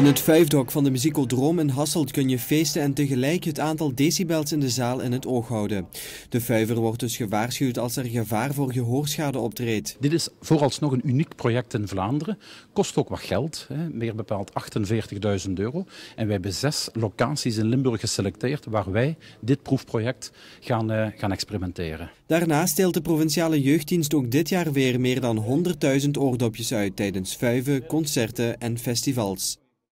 In het vijfdok van de muziekodroom in Hasselt kun je feesten en tegelijk het aantal decibels in de zaal in het oog houden. De vijver wordt dus gewaarschuwd als er gevaar voor gehoorschade optreedt. Dit is vooralsnog een uniek project in Vlaanderen. Kost ook wat geld, hè, meer bepaald 48.000 euro. En wij hebben zes locaties in Limburg geselecteerd waar wij dit proefproject gaan, eh, gaan experimenteren. Daarnaast deelt de provinciale jeugddienst ook dit jaar weer meer dan 100.000 oordopjes uit tijdens vuiven, concerten en festivals.